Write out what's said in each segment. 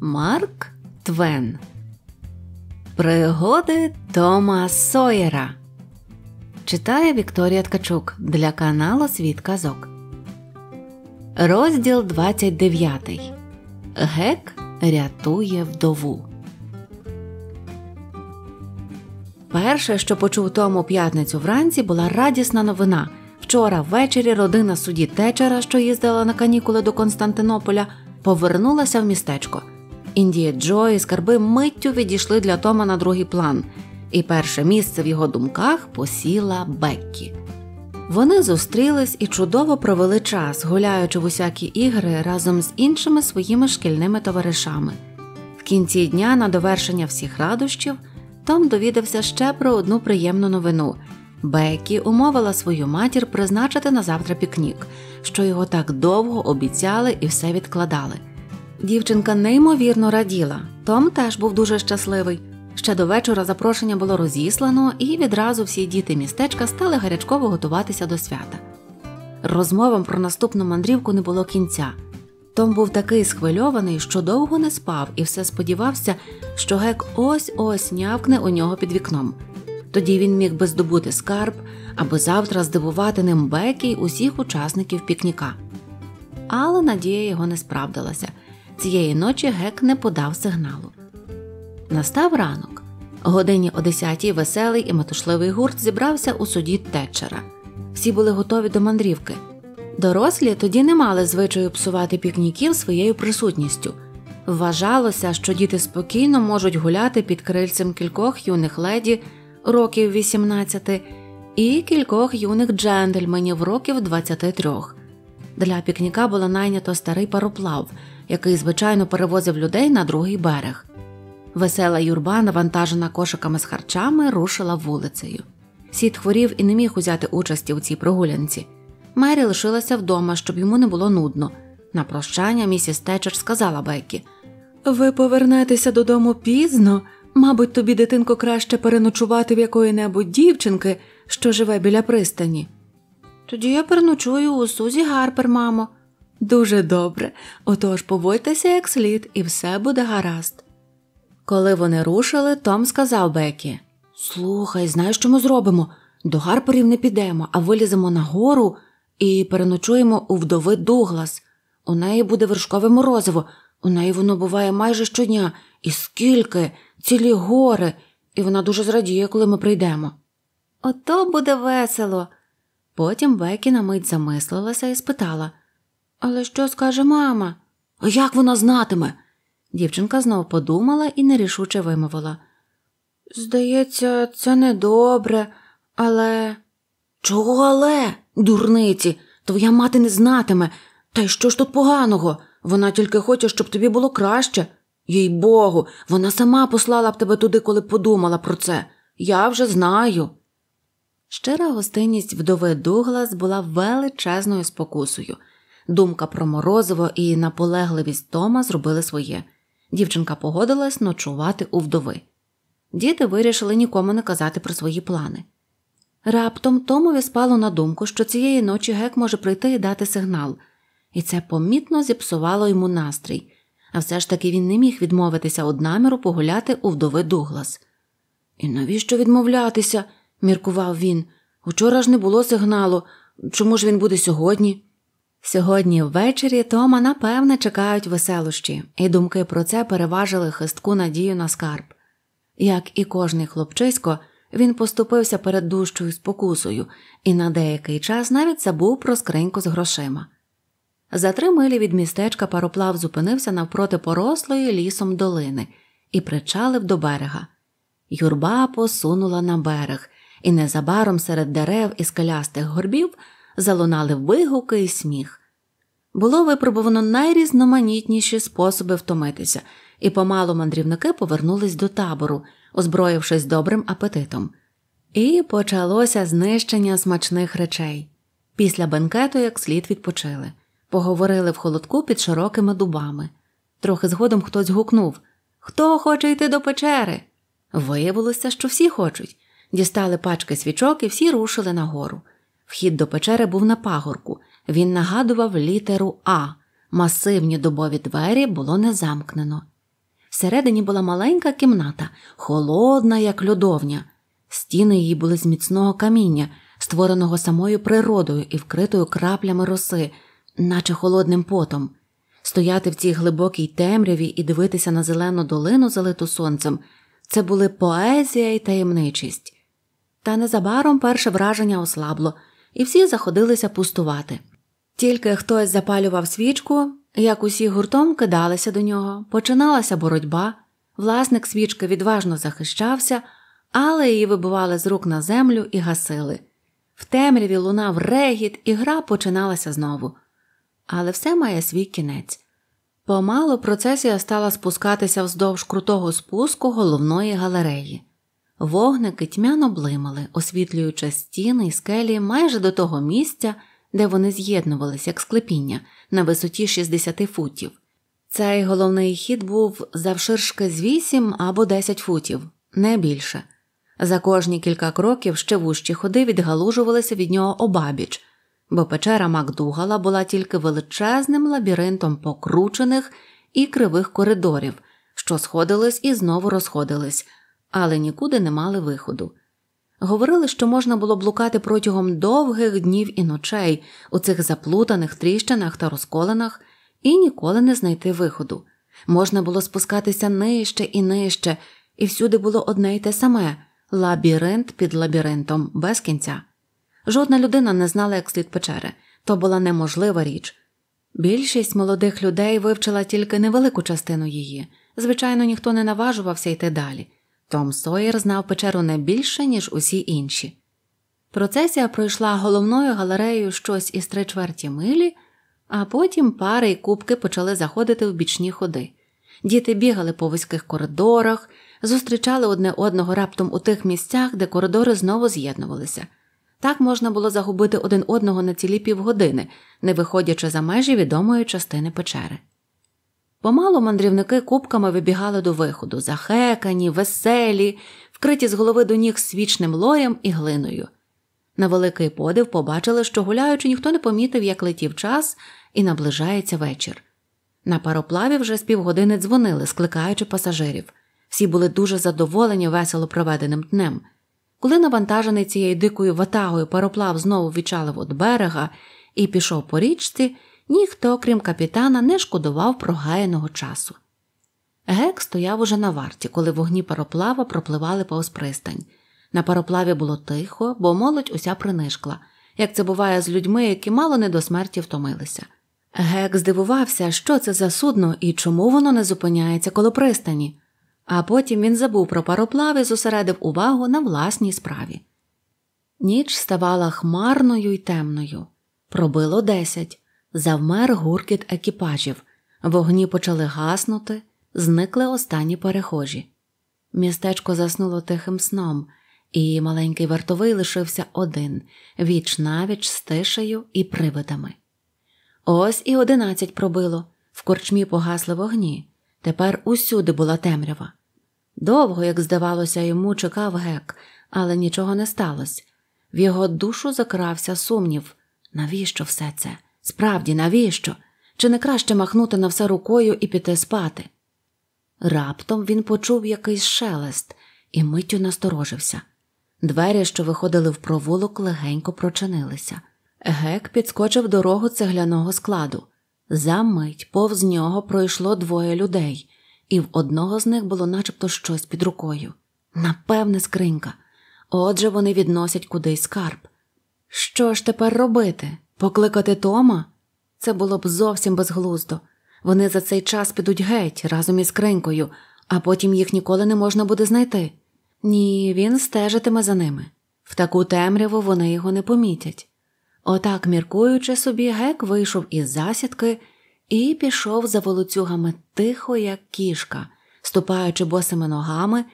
Марк Твен. Пригоди Тома Сойера читає Вікторія Ткачук для каналу Світ Казок. Розділ 29. Гек рятує вдову. Перше, що почув Том у п'ятницю вранці, була радісна новина. Вчора ввечері родина судді Течера, що їздила на канікули до Константинополя, повернулася в містечко. Індія Джо і скарби миттю відійшли для Тома на другий план, і перше місце в його думках посіла Беккі. Вони зустрілись і чудово провели час, гуляючи в усякі ігри разом з іншими своїми шкільними товаришами. В кінці дня, на довершення всіх радощів, Том довідався ще про одну приємну новину. Бекі умовила свою матір призначити на завтра пікнік, що його так довго обіцяли і все відкладали. Дівчинка неймовірно раділа. Том теж був дуже щасливий. Ще до вечора запрошення було розіслано, і відразу всі діти містечка стали гарячково готуватися до свята. Розмовам про наступну мандрівку не було кінця. Том був такий схвильований, що довго не спав і все сподівався, що гек ось ось нявкне у нього під вікном. Тоді він міг би здобути скарб аби завтра здивувати ним Бекі усіх учасників пікніка. Але надія його не справдилася. Цієї ночі гек не подав сигналу. Настав ранок. Годині о 10 й веселий і метушливий гурт зібрався у суді течера. Всі були готові до мандрівки. Дорослі тоді не мали звичаю псувати пікніків своєю присутністю. Вважалося, що діти спокійно можуть гуляти під крильцем кількох юних леді років 18 і кількох юних джентльменів років 23. Для пікніка було найнято старий пароплав який, звичайно, перевозив людей на другий берег. Весела юрба, навантажена кошиками з харчами, рушила вулицею. Сід хворів і не міг узяти участі у цій прогулянці. Мері лишилася вдома, щоб йому не було нудно. На прощання місіс Течер сказала Бекі Ви повернетеся додому пізно. Мабуть, тобі, дитинко, краще переночувати в якої-небудь дівчинки, що живе біля пристані. Тоді я переночую у Сузі Гарпер, мамо. Дуже добре, отож поводьтеся як слід, і все буде гаразд. Коли вони рушили, Том сказав Бекі Слухай, знаєш, що ми зробимо? До гарпорів не підемо, а виліземо на гору і переночуємо у вдови Дуглас. У неї буде вершкове морозиво, у неї воно буває майже щодня, і скільки, цілі гори, і вона дуже зрадіє, коли ми прийдемо. Ото буде весело. Потім Бекі на мить замислилася і спитала але що скаже мама? А як вона знатиме? Дівчинка знову подумала і нерішуче вимовила. Здається, це недобре, але. Чого але, дурниці? Твоя мати не знатиме. Та й що ж тут поганого? Вона тільки хоче, щоб тобі було краще. Їй богу, вона сама послала б тебе туди, коли подумала про це. Я вже знаю. Щира гостинність вдови Дуглас була величезною спокусою. Думка про морозиво і наполегливість Тома зробили своє. Дівчинка погодилась ночувати у вдови. Діти вирішили нікому не казати про свої плани. Раптом Томові спало на думку, що цієї ночі гек може прийти і дати сигнал, і це помітно зіпсувало йому настрій, а все ж таки він не міг відмовитися од наміру погуляти у вдови Дуглас. І навіщо відмовлятися? міркував він. Учора ж не було сигналу. Чому ж він буде сьогодні? Сьогодні ввечері Тома напевне чекають веселощі, і думки про це переважили хистку надію на скарб. Як і кожний хлопчисько, він поступився перед дужчою спокусою і на деякий час навіть забув про скриньку з грошима. За три милі від містечка пароплав зупинився навпроти порослої лісом долини і причалив до берега. Юрба посунула на берег, і незабаром серед дерев і скелястих горбів залунали вигуки і сміх. Було випробовано найрізноманітніші способи втомитися, і помалу мандрівники повернулись до табору, озброївшись добрим апетитом. І почалося знищення смачних речей. Після бенкету як слід відпочили, поговорили в холодку під широкими дубами. Трохи згодом хтось гукнув Хто хоче йти до печери? Виявилося, що всі хочуть. Дістали пачки свічок і всі рушили нагору. Вхід до печери був на пагорку, він нагадував літеру А. Масивні дубові двері було не замкнено. Всередині була маленька кімната, холодна, як льодовня. Стіни її були з міцного каміння, створеного самою природою і вкритою краплями роси, наче холодним потом. Стояти в цій глибокій темряві і дивитися на зелену долину, залиту сонцем, це були поезія і таємничість. Та незабаром перше враження ослабло і всі заходилися пустувати. Тільки хтось запалював свічку, як усі гуртом кидалися до нього, починалася боротьба, власник свічки відважно захищався, але її вибивали з рук на землю і гасили. В темряві лунав регіт, і гра починалася знову. Але все має свій кінець. Помалу процесія стала спускатися вздовж крутого спуску головної галереї. Вогники тьмяно блимали, освітлюючи стіни і скелі майже до того місця, де вони з'єднувалися як склепіння на висоті 60 футів. Цей головний хід був завширшки з 8 або 10 футів, не більше. За кожні кілька кроків ще вужчі ходи відгалужувалися від нього обабіч, бо печера Макдугала була тільки величезним лабіринтом покручених і кривих коридорів, що сходились і знову розходились але нікуди не мали виходу. Говорили, що можна було блукати протягом довгих днів і ночей у цих заплутаних тріщинах та розколинах і ніколи не знайти виходу. Можна було спускатися нижче і нижче, і всюди було одне й те саме лабіринт під лабіринтом без кінця. Жодна людина не знала, як слід печери, то була неможлива річ. Більшість молодих людей вивчила тільки невелику частину її. Звичайно, ніхто не наважувався йти далі. Том Сойер знав печеру не більше, ніж усі інші. Процесія пройшла головною галереєю щось із три чверті милі, а потім пари й кубки почали заходити в бічні ходи. Діти бігали по вузьких коридорах, зустрічали одне одного раптом у тих місцях, де коридори знову з'єднувалися. Так можна було загубити один одного на цілі півгодини, не виходячи за межі відомої частини печери. Помалу мандрівники кубками вибігали до виходу, захекані, веселі, вкриті з голови до ніг свічним лоєм і глиною. На великий подив побачили, що гуляючи, ніхто не помітив, як летів час і наближається вечір. На пароплаві вже з півгодини дзвонили, скликаючи пасажирів. Всі були дуже задоволені весело проведеним днем. Коли навантажений цією дикою ватагою пароплав знову відчалив від берега і пішов по річці ніхто, крім капітана, не шкодував прогаяного часу. Гек стояв уже на варті, коли вогні пароплава пропливали повз пристань. На пароплаві було тихо, бо молодь уся принишкла, як це буває з людьми, які мало не до смерті втомилися. Гек здивувався, що це за судно і чому воно не зупиняється коло пристані, а потім він забув про пароплави і зосередив увагу на власній справі. Ніч ставала хмарною і темною. Пробило десять завмер гуркіт екіпажів, вогні почали гаснути, зникли останні перехожі. Містечко заснуло тихим сном, і маленький вартовий лишився один віч навіч з тишею і привидами. Ось і одинадцять пробило, в корчмі погасли вогні. Тепер усюди була темрява. Довго, як здавалося, йому чекав гек, але нічого не сталося. В його душу закрався сумнів, навіщо все це? Справді, навіщо? Чи не краще махнути на все рукою і піти спати? Раптом він почув якийсь шелест і миттю насторожився. Двері, що виходили в провулок, легенько прочинилися. Гек підскочив дорогу цегляного складу. За мить повз нього пройшло двоє людей, і в одного з них було начебто щось під рукою. Напевне, скринька. Отже, вони відносять кудись скарб. Що ж тепер робити? Покликати Тома? Це було б зовсім безглуздо. Вони за цей час підуть геть разом із кринькою, а потім їх ніколи не можна буде знайти. Ні, він стежитиме за ними. В таку темряву вони його не помітять. Отак, міркуючи собі, гек вийшов із засідки і пішов за волоцюгами тихо, як кішка, ступаючи босими ногами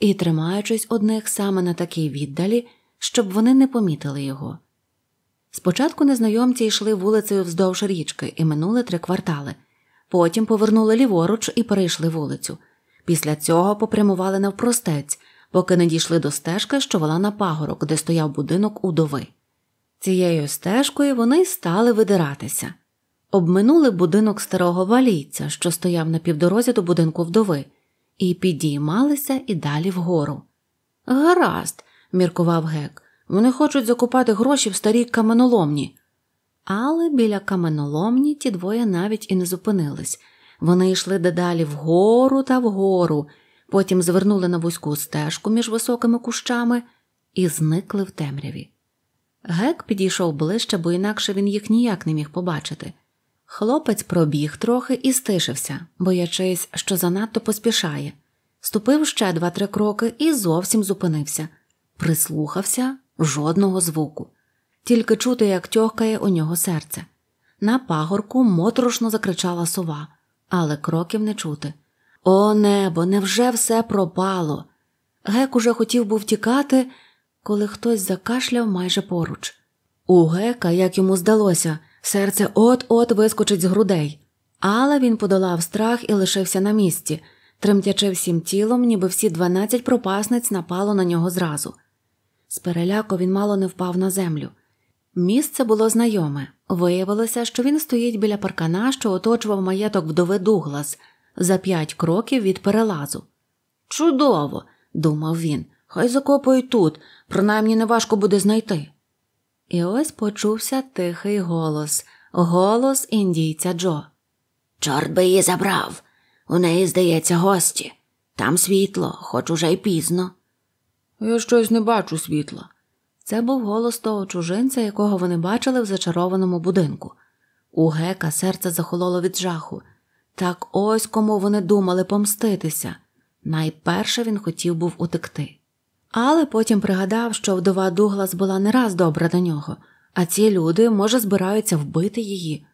і тримаючись одних саме на такій віддалі, щоб вони не помітили його. Спочатку незнайомці йшли вулицею вздовж річки і минули три квартали, потім повернули ліворуч і перейшли вулицю. Після цього попрямували навпростець, поки не дійшли до стежки, що вела на пагорок, де стояв будинок удови. Цією стежкою вони стали видиратися. Обминули будинок старого валійця, що стояв на півдорозі до будинку вдови, і підіймалися і далі вгору. Гаразд, міркував гек, вони хочуть закупати гроші в старій каменоломні. Але біля каменоломні ті двоє навіть і не зупинились. Вони йшли дедалі вгору та вгору, потім звернули на вузьку стежку між високими кущами і зникли в темряві. Гек підійшов ближче, бо інакше він їх ніяк не міг побачити. Хлопець пробіг трохи і стишився, боячись, що занадто поспішає. Ступив ще два-три кроки і зовсім зупинився, прислухався жодного звуку, тільки чути, як тьохкає у нього серце. На пагорку моторошно закричала сова, але кроків не чути. О, небо, невже все пропало? Гек уже хотів був тікати, коли хтось закашляв майже поруч. У гека, як йому здалося, серце от-от вискочить з грудей, але він подолав страх і лишився на місці, тремтячи всім тілом, ніби всі дванадцять пропасниць напало на нього зразу. З переляку він мало не впав на землю. Місце було знайоме. Виявилося, що він стоїть біля паркана, що оточував маєток вдови Дуглас за п'ять кроків від перелазу. Чудово, думав він, хай закопують тут, принаймні неважко буде знайти. І ось почувся тихий голос голос індійця Джо. Чорт би її забрав. У неї, здається, гості. Там світло, хоч уже й пізно. Я щось не бачу світла. Це був голос того чужинця, якого вони бачили в зачарованому будинку. У гека серце захололо від жаху. Так ось кому вони думали помститися. Найперше він хотів був утекти. Але потім пригадав, що вдова Дуглас була не раз добра до нього, а ці люди, може, збираються вбити її.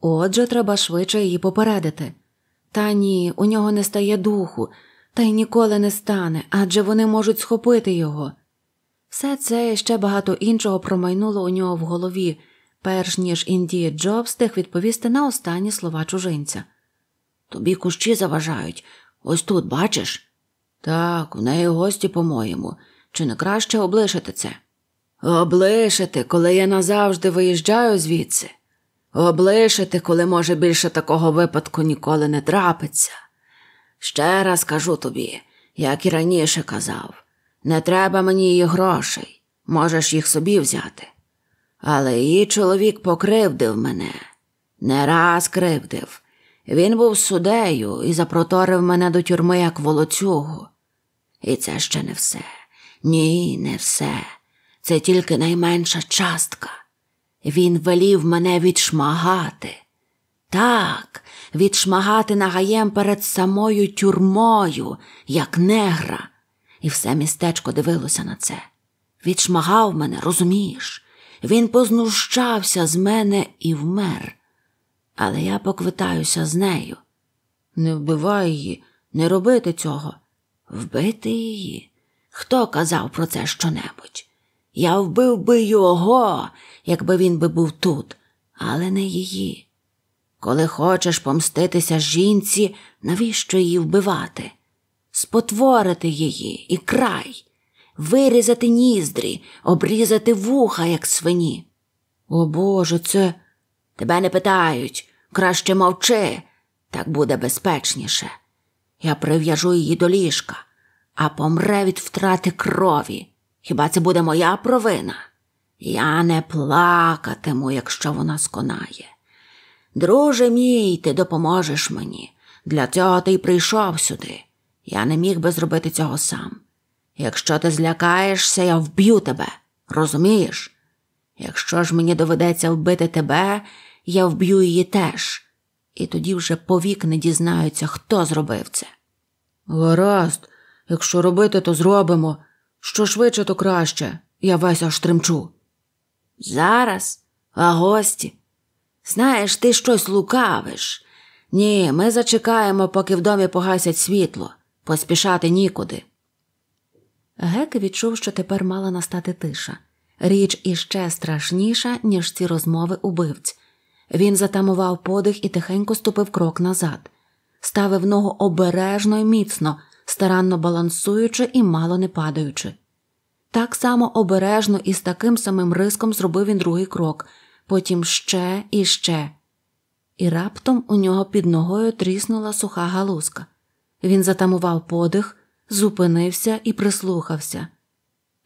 Отже, треба швидше її попередити. Та ні, у нього не стає духу, та й ніколи не стане, адже вони можуть схопити його. Все це і ще багато іншого промайнуло у нього в голові, перш ніж Індія Джо встиг відповісти на останні слова чужинця. Тобі кущі заважають. Ось тут, бачиш? Так, у неї гості, по-моєму. Чи не краще облишити це? Облишити, коли я назавжди виїжджаю звідси. Облишити, коли, може, більше такого випадку ніколи не трапиться. Ще раз кажу тобі, як і раніше казав, не треба мені її грошей, можеш їх собі взяти. Але її чоловік покривдив мене, не раз кривдив. Він був судею і запроторив мене до тюрми як волоцюгу. І це ще не все. Ні, не все. Це тільки найменша частка. Він велів мене відшмагати. Так, відшмагати нагаєм перед самою тюрмою, як негра. І все містечко дивилося на це. Відшмагав мене, розумієш? Він познущався з мене і вмер. Але я поквитаюся з нею. Не вбивай її, не робити цього. Вбити її? Хто казав про це щонебудь? Я вбив би його, якби він би був тут, але не її. Коли хочеш помститися жінці, навіщо її вбивати? Спотворити її і край, вирізати ніздрі, обрізати вуха, як свині. О Боже, це тебе не питають, краще мовчи, так буде безпечніше. Я прив'яжу її до ліжка, а помре від втрати крові. Хіба це буде моя провина? Я не плакатиму, якщо вона сконає. Друже мій, ти допоможеш мені. Для цього ти й прийшов сюди. Я не міг би зробити цього сам. Якщо ти злякаєшся, я вб'ю тебе, розумієш? Якщо ж мені доведеться вбити тебе, я вб'ю її теж, і тоді вже повік не дізнаються, хто зробив це. Гаразд, якщо робити, то зробимо. Що швидше, то краще. Я весь аж тремчу. Зараз, а гості. Знаєш, ти щось лукавиш. Ні, ми зачекаємо, поки в домі погасять світло, поспішати нікуди. Гек відчув, що тепер мала настати тиша. Річ іще страшніша, ніж ці розмови убивць. Він затамував подих і тихенько ступив крок назад, ставив ногу обережно й міцно, старанно балансуючи і мало не падаючи. Так само обережно і з таким самим риском зробив він другий крок, потім ще і ще. І раптом у нього під ногою тріснула суха галузка. Він затамував подих, зупинився і прислухався.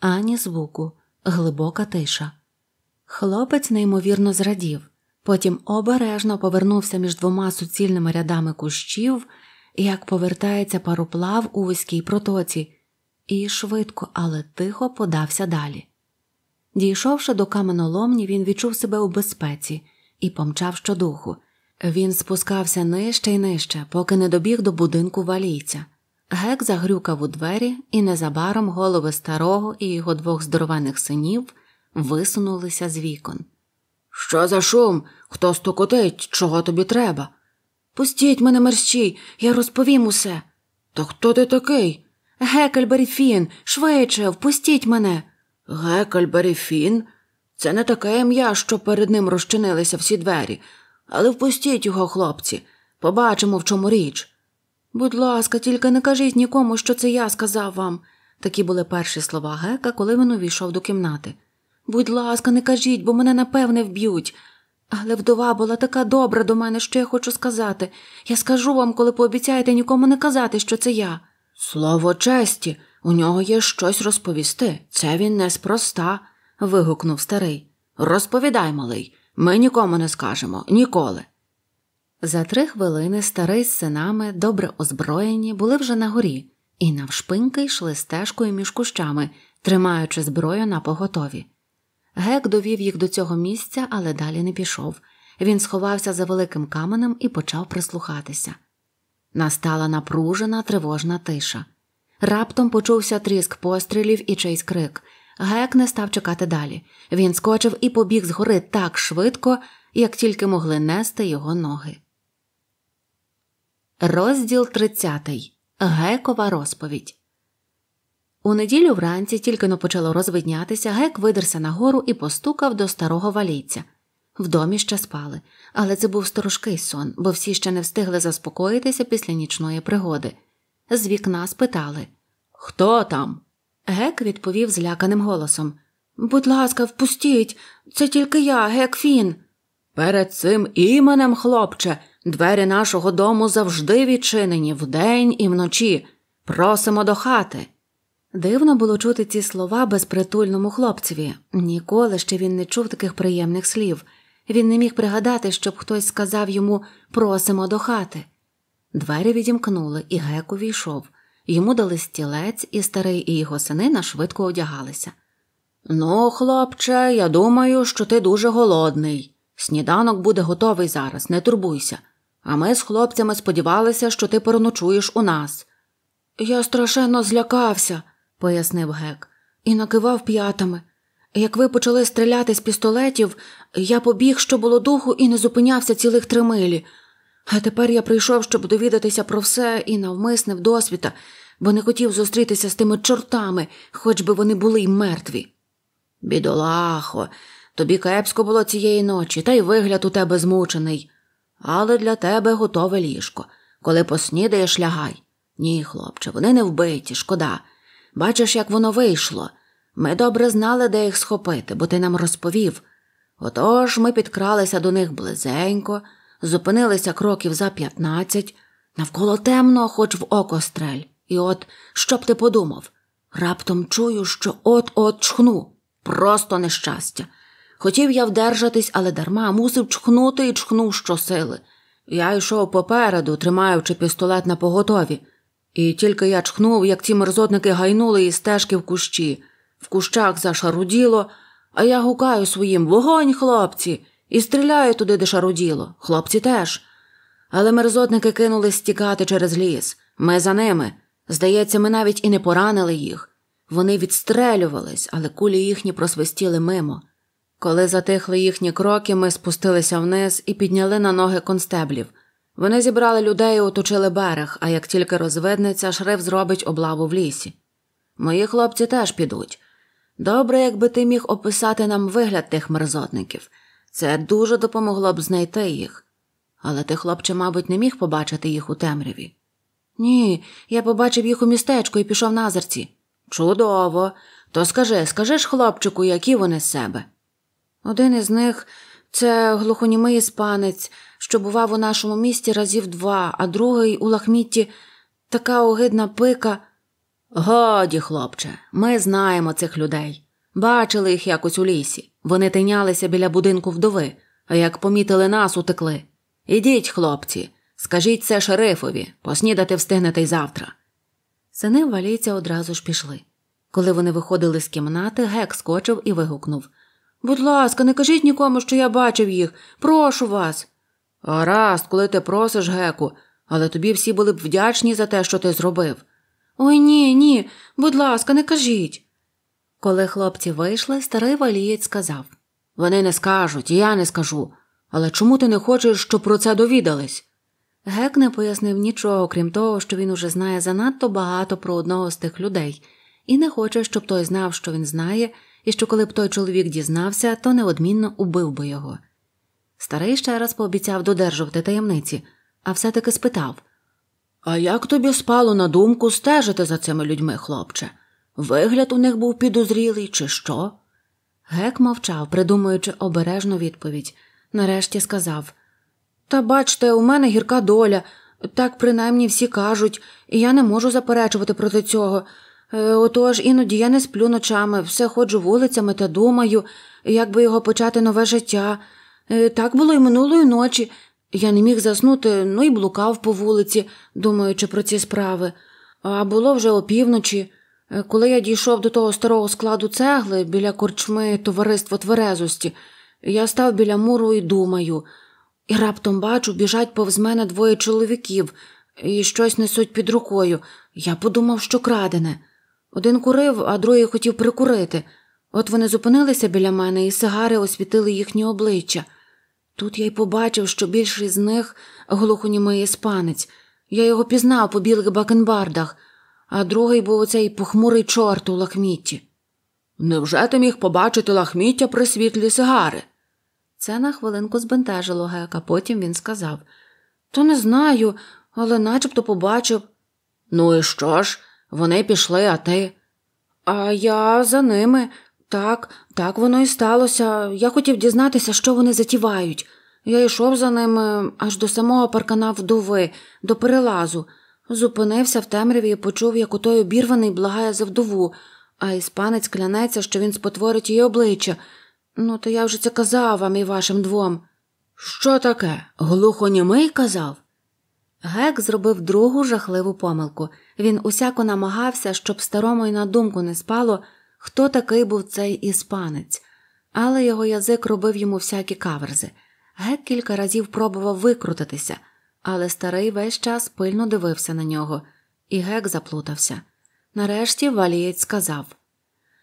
Ані звуку, глибока тиша. Хлопець неймовірно зрадів, потім обережно повернувся між двома суцільними рядами кущів, як повертається пароплав у вузькій протоці, і швидко, але тихо подався далі. Дійшовши до каменоломні, він відчув себе у безпеці і помчав щодуху. Він спускався нижче й нижче, поки не добіг до будинку валійця. Гек загрюкав у двері, і незабаром голови старого і його двох здорованих синів висунулися з вікон. Що за шум? Хто стукотить, чого тобі треба? Пустіть мене мерщій, я розповім усе. Та хто ти такий? Гекельбері Фін, швидше, впустіть мене. Гекальбері Фін? Це не таке ім'я, що перед ним розчинилися всі двері, але впустіть його, хлопці, побачимо, в чому річ. Будь ласка, тільки не кажіть нікому, що це я сказав вам. Такі були перші слова Гека, коли він увійшов до кімнати. Будь ласка, не кажіть, бо мене напевне вб'ють. Але вдова була така добра до мене, що я хочу сказати. Я скажу вам, коли пообіцяєте нікому не казати, що це я. Слово честі. У нього є щось розповісти. Це він неспроста. вигукнув старий. Розповідай, малий, ми нікому не скажемо, ніколи. За три хвилини старий з синами, добре озброєні, були вже на горі, і навшпиньки йшли стежкою між кущами, тримаючи зброю на поготові. Гек довів їх до цього місця, але далі не пішов. Він сховався за великим каменем і почав прислухатися. Настала напружена тривожна тиша. Раптом почувся тріск пострілів і чийсь крик. Гек не став чекати далі. Він скочив і побіг з гори так швидко, як тільки могли нести його ноги. Розділ 30. Гекова розповідь. У неділю вранці тільки но почало розвиднятися, гек видерся нагору і постукав до старого валійця. В домі ще спали, але це був сторожкий сон, бо всі ще не встигли заспокоїтися після нічної пригоди з вікна спитали Хто там? Гек відповів зляканим голосом Будь ласка, впустіть, це тільки я, Гек Фін. Перед цим іменем, хлопче, двері нашого дому завжди відчинені вдень і вночі. Просимо до хати. Дивно було чути ці слова безпритульному хлопцеві. Ніколи ще він не чув таких приємних слів. Він не міг пригадати, щоб хтось сказав йому просимо до хати. Двері відімкнули, і гек увійшов. Йому дали стілець, і старий і його сини нашвидко одягалися. Ну, хлопче, я думаю, що ти дуже голодний. Сніданок буде готовий зараз, не турбуйся. А ми з хлопцями сподівалися, що ти переночуєш у нас. Я страшенно злякався, пояснив гек, і накивав п'ятами. Як ви почали стріляти з пістолетів, я побіг, що було духу, і не зупинявся цілих три милі. А тепер я прийшов, щоб довідатися про все і навмисне вдосвіта, бо не хотів зустрітися з тими чортами, хоч би вони були й мертві. Бідолахо, тобі кепсько було цієї ночі, та й вигляд у тебе змучений. Але для тебе готове ліжко. Коли поснідаєш, лягай. Ні, хлопче, вони не вбиті, шкода. Бачиш, як воно вийшло. Ми добре знали, де їх схопити, бо ти нам розповів. Отож ми підкралися до них близенько зупинилися кроків за п'ятнадцять, навколо темно, хоч в око стрель. І от що б ти подумав? Раптом чую, що от-от чхну. Просто нещастя. Хотів я вдержатись, але дарма мусив чхнути і чхнув щосили. Я йшов попереду, тримаючи пістолет на поготові. І тільки я чхнув, як ці мерзотники гайнули із стежки в кущі. В кущах зашаруділо, а я гукаю своїм Вогонь, хлопці! І стріляє туди, де шаруділо, хлопці теж. Але мерзотники кинулись стікати через ліс. Ми за ними. Здається, ми навіть і не поранили їх. Вони відстрелювались, але кулі їхні просвистіли мимо. Коли затихли їхні кроки, ми спустилися вниз і підняли на ноги констеблів. Вони зібрали людей і оточили берег, а як тільки розвиднеться, шриф зробить облаву в лісі. Мої хлопці теж підуть. Добре, якби ти міг описати нам вигляд тих мерзотників. Це дуже допомогло б знайти їх. Але ти, хлопче, мабуть, не міг побачити їх у темряві. Ні, я побачив їх у містечку і пішов на зерці. Чудово. То скажи, скажи ж, хлопчику, які вони з себе? Один із них це глухонімий іспанець, що бував у нашому місті разів два, а другий у лахмітті така огидна пика. Годі, хлопче, ми знаємо цих людей. Бачили їх якось у лісі. Вони тинялися біля будинку вдови, а як помітили нас, утекли. Ідіть, хлопці, скажіть це шерифові, поснідати встигнете й завтра. Сини валійця одразу ж пішли. Коли вони виходили з кімнати, гек скочив і вигукнув Будь ласка, не кажіть нікому, що я бачив їх. Прошу вас. Гаразд, коли ти просиш, геку, але тобі всі були б вдячні за те, що ти зробив. Ой ні, ні, будь ласка, не кажіть. Коли хлопці вийшли, старий валієць сказав Вони не скажуть, і я не скажу. Але чому ти не хочеш, щоб про це довідались? Гек не пояснив нічого, крім того, що він уже знає занадто багато про одного з тих людей, і не хоче, щоб той знав, що він знає, і що коли б той чоловік дізнався, то неодмінно убив би його. Старий ще раз пообіцяв додержувати таємниці, а все таки спитав А як тобі спало на думку стежити за цими людьми, хлопче? Вигляд у них був підозрілий, чи що? Гек мовчав, придумуючи обережну відповідь. Нарешті сказав Та бачте, у мене гірка доля, так принаймні всі кажуть, і я не можу заперечувати проти цього. Е, отож іноді я не сплю ночами, все ходжу вулицями та думаю, як би його почати нове життя. Е, так було й минулої ночі. Я не міг заснути, ну і блукав по вулиці, думаючи про ці справи. А було вже опівночі. Е, коли я дійшов до того старого складу цегли біля корчми товариства тверезості, я став біля муру і думаю, і раптом бачу, біжать повз мене двоє чоловіків і щось несуть під рукою. Я подумав, що крадене. Один курив, а другий хотів прикурити. От вони зупинилися біля мене, і сигари освітили їхні обличчя. Тут я й побачив, що більшість з них глухонімий іспанець. Я його пізнав по білих бакенбардах а другий був оцей похмурий чорт у лахмітті. Невже ти міг побачити лахміття при світлі сигари? Це на хвилинку збентежило гека, потім він сказав То не знаю, але начебто побачив. Ну і що ж? Вони пішли, а ти. А я за ними. Так, так воно і сталося. Я хотів дізнатися, що вони затівають. Я йшов за ними аж до самого паркана вдови, до перелазу. Зупинився в темряві і почув, як у той обірваний благає за вдову, а іспанець клянеться, що він спотворить її обличчя. Ну, то я вже це казав вам і вашим двом. Що таке? Глухонімий казав? Гек зробив другу жахливу помилку. Він усяко намагався, щоб старому й на думку не спало, хто такий був цей іспанець, але його язик робив йому всякі каверзи. Гек кілька разів пробував викрутитися але старий весь час пильно дивився на нього, і гек заплутався. Нарешті валієць сказав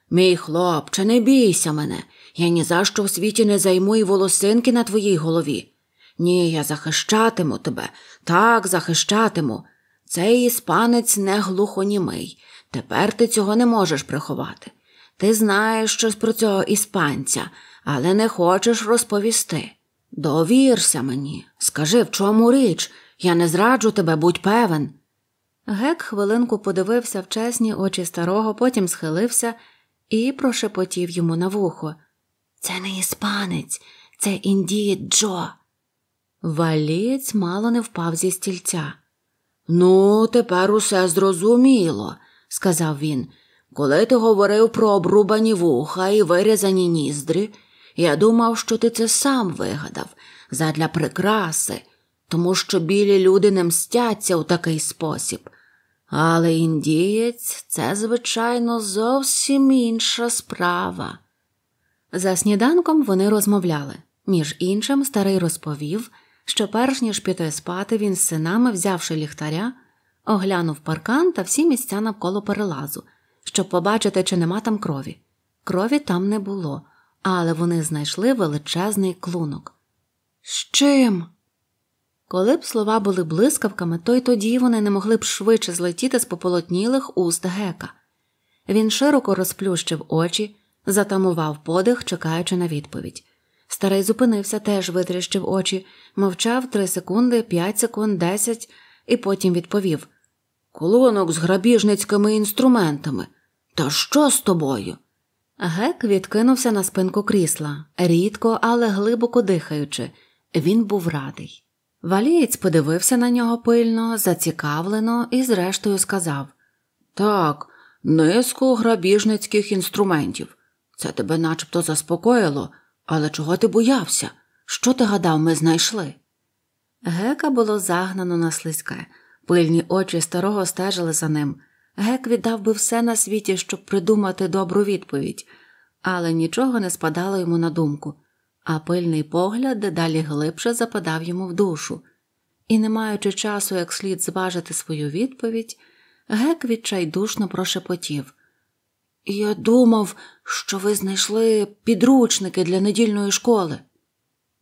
Мій хлопче, не бійся мене. Я ні за що в світі не займу і волосинки на твоїй голові. Ні, я захищатиму тебе, так захищатиму. Цей іспанець не глухонімий. Тепер ти цього не можеш приховати. Ти знаєш щось про цього іспанця, але не хочеш розповісти. Довірся мені, скажи, в чому річ, я не зраджу тебе, будь певен. Гек хвилинку подивився в чесні очі старого, потім схилився і прошепотів йому на вухо. Це не іспанець, це індієць Джо. Валієць мало не впав зі стільця. Ну, тепер усе зрозуміло, сказав він. Коли ти говорив про обрубані вуха і вирізані ніздри. Я думав, що ти це сам вигадав задля прикраси, тому що білі люди не мстяться у такий спосіб. Але індієць це, звичайно, зовсім інша справа. За сніданком вони розмовляли. Між іншим, старий розповів, що перш ніж піти спати, він з синами, взявши ліхтаря, оглянув паркан та всі місця навколо перелазу, щоб побачити, чи нема там крові. Крові там не було але вони знайшли величезний клунок. З чим? Коли б слова були блискавками, то й тоді вони не могли б швидше злетіти з пополотнілих уст гека. Він широко розплющив очі, затамував подих, чекаючи на відповідь. Старий зупинився, теж витріщив очі, мовчав три секунди, п'ять секунд, десять, і потім відповів Колонок з грабіжницькими інструментами. Та що з тобою? Гек відкинувся на спинку крісла, рідко, але глибоко дихаючи, він був радий. Валієць подивився на нього пильно, зацікавлено і, зрештою, сказав Так, низку грабіжницьких інструментів. Це тебе начебто заспокоїло, але чого ти боявся? Що ти гадав, ми знайшли? Гека було загнано на слизьке, пильні очі старого стежили за ним, Гек віддав би все на світі, щоб придумати добру відповідь, але нічого не спадало йому на думку, а пильний погляд дедалі глибше западав йому в душу, і, не маючи часу, як слід зважити свою відповідь, гек відчайдушно прошепотів Я думав, що ви знайшли підручники для недільної школи.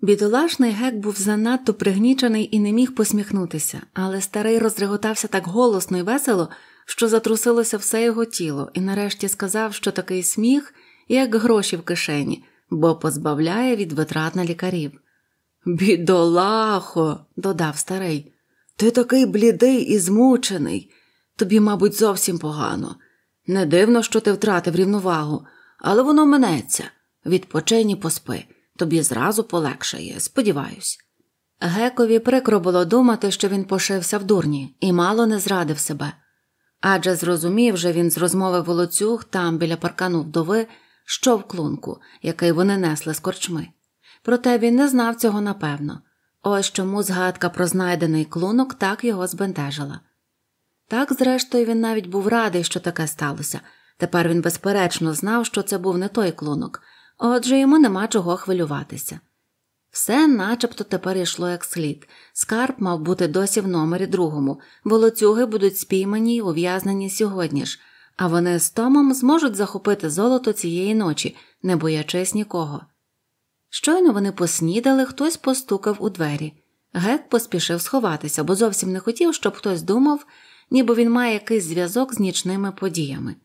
Бідолашний гек був занадто пригнічений і не міг посміхнутися, але старий розреготався так голосно і весело що затрусилося все його тіло, і нарешті сказав, що такий сміх, як гроші в кишені, бо позбавляє від витрат на лікарів. Бідолахо, додав старий, ти такий блідий і змучений. Тобі, мабуть, зовсім погано. Не дивно, що ти втратив рівновагу, але воно минеться. Відпочинь і поспи, тобі зразу полегшає, сподіваюсь. Гекові прикро було думати, що він пошився в дурні, і мало не зрадив себе адже зрозумів же він з розмови волоцюг там біля паркану вдови, що в клунку, який вони несли з корчми. Проте він не знав цього напевно. Ось чому згадка про знайдений клунок так його збентежила. Так, зрештою, він навіть був радий, що таке сталося. Тепер він безперечно знав, що це був не той клунок, отже йому нема чого хвилюватися. Все начебто тепер йшло як слід. Скарб мав бути досі в номері другому, волоцюги будуть спіймані й ув'язнені сьогодні ж, а вони з Томом зможуть захопити золото цієї ночі, не боячись нікого. Щойно вони поснідали, хтось постукав у двері. Гек поспішив сховатися, бо зовсім не хотів, щоб хтось думав, ніби він має якийсь зв'язок з нічними подіями.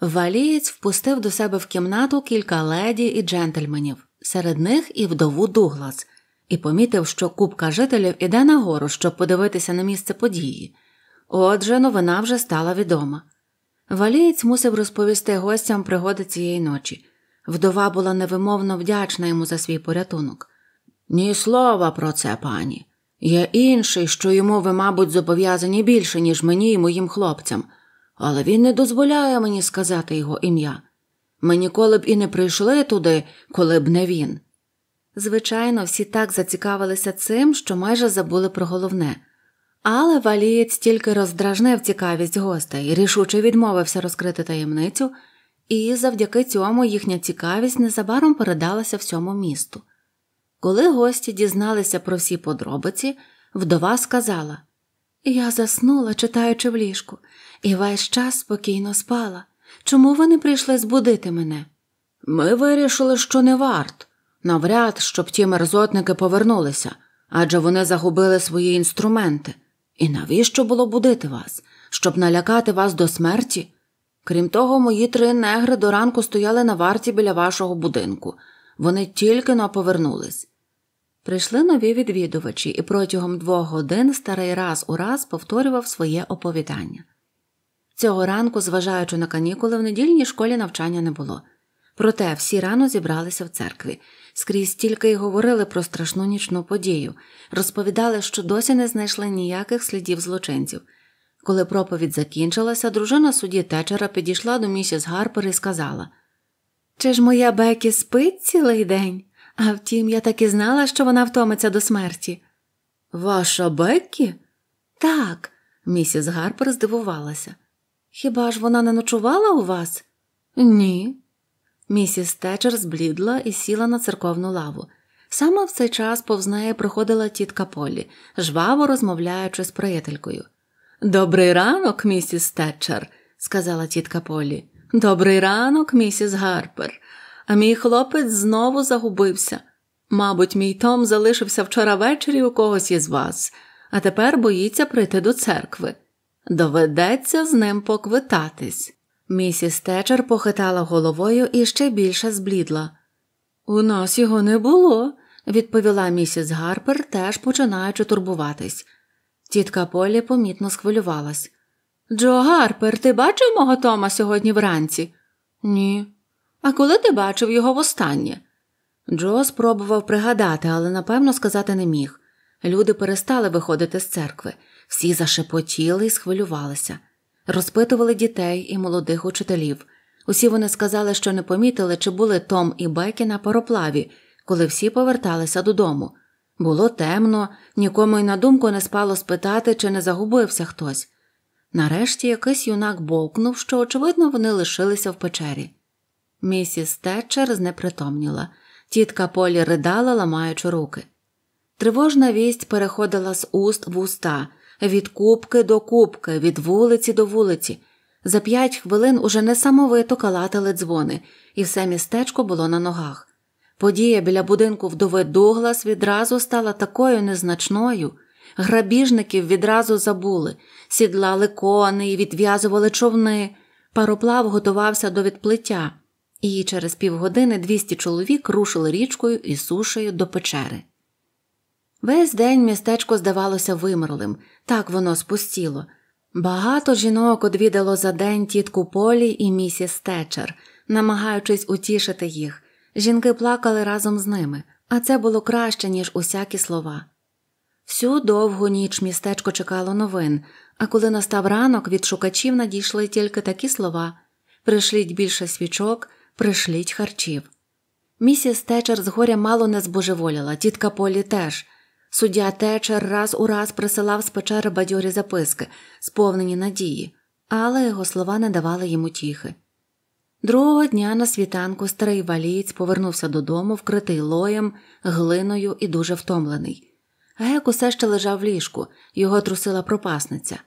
Валієць впустив до себе в кімнату кілька леді і джентльменів серед них і вдову Дуглас, і помітив, що купка жителів іде нагору, щоб подивитися на місце події. Отже, новина вже стала відома. Валієць мусив розповісти гостям пригоди цієї ночі. Вдова була невимовно вдячна йому за свій порятунок. Ні слова про це, пані. Є інший, що йому ви, мабуть, зобов'язані більше, ніж мені і моїм хлопцям, але він не дозволяє мені сказати його ім'я. Ми ніколи б і не прийшли туди, коли б не він. Звичайно, всі так зацікавилися цим, що майже забули про головне. Але валієць тільки роздражнив цікавість гостей, рішуче відмовився розкрити таємницю, і завдяки цьому їхня цікавість незабаром передалася всьому місту. Коли гості дізналися про всі подробиці, вдова сказала Я заснула, читаючи в ліжку, і весь час спокійно спала. Чому вони прийшли збудити мене? Ми вирішили, що не варт. Навряд, щоб ті мерзотники повернулися, адже вони загубили свої інструменти. І навіщо було будити вас, щоб налякати вас до смерті? Крім того, мої три негри до ранку стояли на варті біля вашого будинку. Вони тільки но повернулись. Прийшли нові відвідувачі, і протягом двох годин старий раз у раз повторював своє оповідання. Цього ранку, зважаючи на канікули, в недільній школі навчання не було. Проте всі рано зібралися в церкві, скрізь тільки й говорили про страшну нічну подію, розповідали, що досі не знайшли ніяких слідів злочинців. Коли проповідь закінчилася, дружина судді течера підійшла до місіс Гарпер і сказала Чи ж моя Бекі спить цілий день? А втім, я так і знала, що вона втомиться до смерті. Ваша Бекі? Так, місіс Гарпер здивувалася. Хіба ж вона не ночувала у вас? Ні. Місіс Течер зблідла і сіла на церковну лаву. Саме в цей час повз неї приходила тітка Полі, жваво розмовляючи з приятелькою. Добрий ранок, місіс Стетчер, сказала тітка Полі. Добрий ранок, місіс Гарпер. А мій хлопець знову загубився. Мабуть, мій Том залишився вчора ввечері у когось із вас, а тепер боїться прийти до церкви. Доведеться з ним поквитатись. Місіс Течер похитала головою і ще більше зблідла. У нас його не було, відповіла місіс Гарпер, теж починаючи турбуватись. Тітка Полі помітно схвилювалась. Джо Гарпер, ти бачив мого Тома сьогодні вранці? Ні. А коли ти бачив його востаннє? Джо спробував пригадати, але напевно сказати не міг. Люди перестали виходити з церкви. Всі зашепотіли і схвилювалися, розпитували дітей і молодих учителів. Усі вони сказали, що не помітили, чи були Том і Бекі на пароплаві, коли всі поверталися додому. Було темно, нікому й на думку не спало спитати, чи не загубився хтось. Нарешті якийсь юнак бовкнув, що, очевидно, вони лишилися в печері. Місіс Тетчер знепритомніла, тітка Полі ридала, ламаючи руки. Тривожна вість переходила з уст в уста, від купки до купки, від вулиці до вулиці. За п'ять хвилин уже несамовито калатили дзвони, і все містечко було на ногах. Подія біля будинку вдови Дуглас відразу стала такою незначною. Грабіжників відразу забули, сідлали коней, відв'язували човни. Пароплав готувався до відплиття, і через півгодини 200 чоловік рушили річкою і сушею до печери. Весь день містечко здавалося вимерлим, так воно спустіло. Багато жінок одвідало за день тітку Полі і місіс Течер, намагаючись утішити їх. Жінки плакали разом з ними, а це було краще, ніж усякі слова. Всю довгу ніч містечко чекало новин, а коли настав ранок, від шукачів надійшли тільки такі слова пришліть більше свічок, пришліть харчів. Місіс Течер згоря мало не збожеволіла, тітка Полі теж. Суддя течер раз у раз присилав з печери бадьорі записки, сповнені надії, але його слова не давали йому тіхи. Другого дня на світанку старий валієць повернувся додому, вкритий лоєм, глиною і дуже втомлений. Гек усе ще лежав в ліжку, його трусила пропасниця.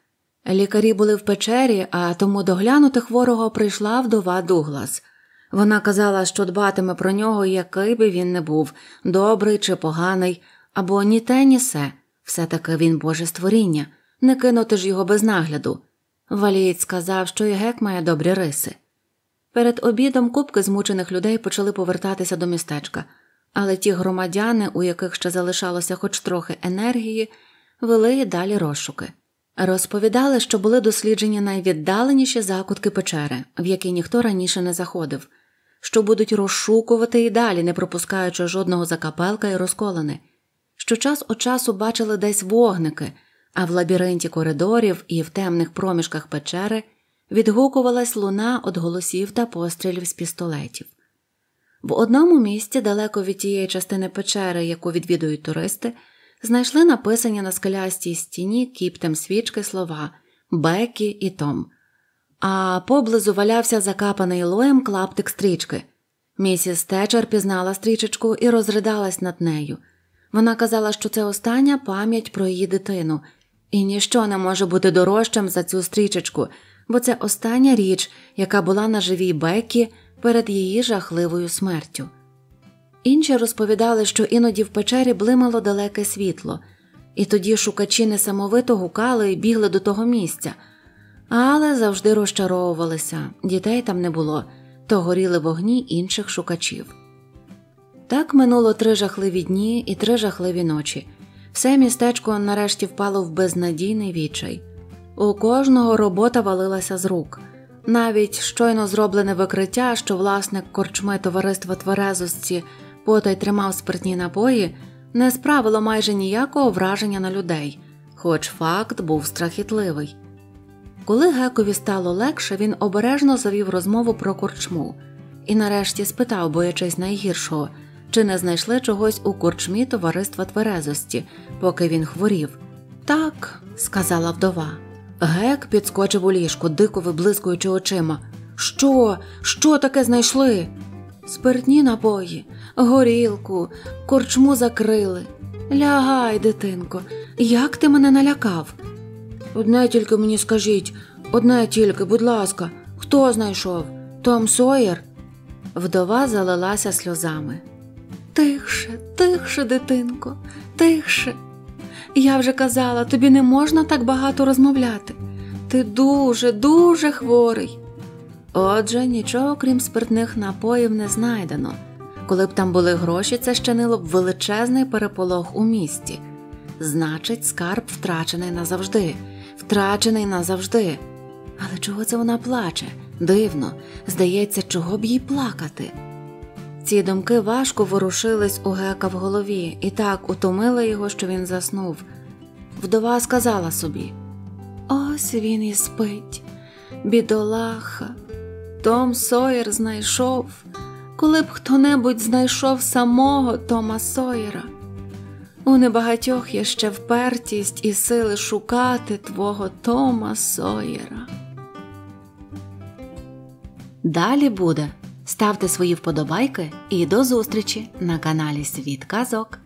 Лікарі були в печері, а тому доглянути хворого прийшла вдова Дуглас. Вона казала, що дбатиме про нього, який би він не був, добрий чи поганий, або ні те, ні се, все таки він боже створіння, не кинути ж його без нагляду. Валієць сказав, що і гек має добрі риси. Перед обідом купки змучених людей почали повертатися до містечка, але ті громадяни, у яких ще залишалося хоч трохи енергії, вели і далі розшуки. Розповідали, що були досліджені найвіддаленіші закутки печери, в які ніхто раніше не заходив, що будуть розшукувати і далі, не пропускаючи жодного закапелка і розколини що час од часу бачили десь вогники, а в лабіринті коридорів і в темних проміжках печери відгукувалась луна від голосів та пострілів з пістолетів. В одному місці, далеко від тієї частини печери, яку відвідують туристи, знайшли написані на скелястій стіні кіптем свічки слова Бекі і Том, а поблизу валявся закапаний лоєм клаптик стрічки. Місіс Течер пізнала стрічечку і розридалась над нею. Вона казала, що це остання пам'ять про її дитину, і ніщо не може бути дорожчим за цю стрічечку, бо це остання річ, яка була на живій Бекі перед її жахливою смертю. Інші розповідали, що іноді в печері блимало далеке світло, і тоді шукачі несамовито гукали і бігли до того місця, але завжди розчаровувалися дітей там не було, то горіли вогні інших шукачів. Так минуло три жахливі дні і три жахливі ночі. Все містечко нарешті впало в безнадійний відчай. У кожного робота валилася з рук. Навіть щойно зроблене викриття, що власник корчми товариства Тверезості потай тримав спиртні напої, не справило майже ніякого враження на людей, хоч факт був страхітливий. Коли Гекові стало легше, він обережно завів розмову про корчму і нарешті спитав, боячись найгіршого чи не знайшли чогось у корчмі товариства тверезості, поки він хворів. Так, сказала вдова. Гек підскочив у ліжку, дико виблискуючи очима. Що, що таке знайшли? Спиртні напої, горілку, корчму закрили. Лягай, дитинко, як ти мене налякав? Одне тільки мені скажіть, одне тільки, будь ласка, хто знайшов? Том Сойер?» Вдова залилася сльозами. Тихше, тихше, дитинко, тихше. Я вже казала, тобі не можна так багато розмовляти. Ти дуже, дуже хворий. Отже, нічого крім спиртних напоїв не знайдено. Коли б там були гроші, це щинило б величезний переполох у місті. Значить, скарб втрачений назавжди, втрачений назавжди. Але чого це вона плаче? Дивно, здається, чого б їй плакати. Ці думки важко ворушились у гека в голові і так утомили його, що він заснув. Вдова сказала собі Ось він і спить, бідолаха. Том Сойер знайшов, коли б хто небудь знайшов самого Тома Сойера. У небагатьох є ще впертість і сили шукати твого Тома Сойера. Далі буде. Ставте свої вподобайки і до зустрічі на каналі Світ Казок.